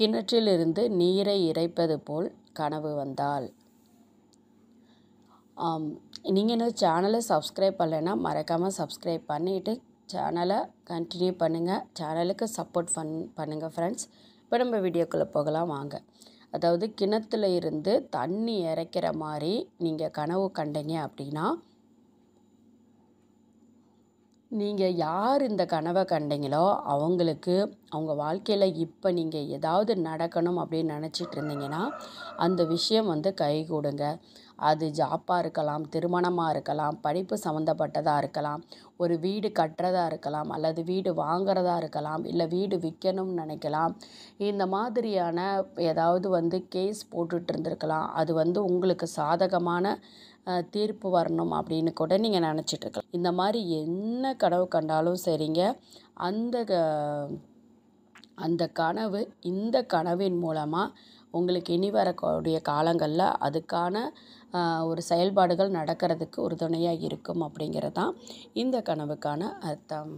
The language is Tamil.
கிணற்றிலிருந்து நீரை இறைப்பது போல் கனவு வந்தால் நீங்கள் இன்னும் சேனலை சப்ஸ்கிரைப் பண்ணலைன்னா மறக்காமல் சப்ஸ்கிரைப் பண்ணிவிட்டு சேனலை கண்டினியூ பண்ணுங்கள் சேனலுக்கு சப்போர்ட் பண் பண்ணுங்கள் ஃப்ரெண்ட்ஸ் இப்போ நம்ம வீடியோக்குள்ளே போகலாம் வாங்க அதாவது கிணத்துல இருந்து தண்ணி இறைக்கிற மாதிரி நீங்கள் கனவு கண்டீங்க அப்படின்னா நீங்கள் யார் இந்த கனவை கண்டிங்களோ அவங்களுக்கு அவங்க வாழ்க்கையில் இப்போ நீங்கள் ஏதாவது நடக்கணும் அப்படின்னு நினச்சிட்டு இருந்தீங்கன்னா அந்த விஷயம் வந்து கொடுங்க அது ஜாப்பாக இருக்கலாம் திருமணமாக இருக்கலாம் படிப்பு சம்மந்தப்பட்டதாக இருக்கலாம் ஒரு வீடு கட்டுறதா இருக்கலாம் அல்லது வீடு வாங்கிறதா இருக்கலாம் இல்லை வீடு விற்கணும்னு நினைக்கலாம் இந்த மாதிரியான ஏதாவது வந்து கேஸ் போட்டுட்டு இருந்திருக்கலாம் அது வந்து உங்களுக்கு சாதகமான தீர்ப்பு வரணும் அப்படின்னு கூட நீங்கள் நினச்சிட்ருக்கலாம் இந்த மாதிரி என்ன கனவு கண்டாலும் சரிங்க அந்த அந்த கனவு இந்த கனவின் மூலமாக உங்களுக்கு இனி வரக்கூடிய காலங்களில் அதுக்கான ஒரு செயல்பாடுகள் நடக்கிறதுக்கு உறுதுணையாக இருக்கும் அப்படிங்கிறது தான் இந்த கனவுக்கான அர்த்தம்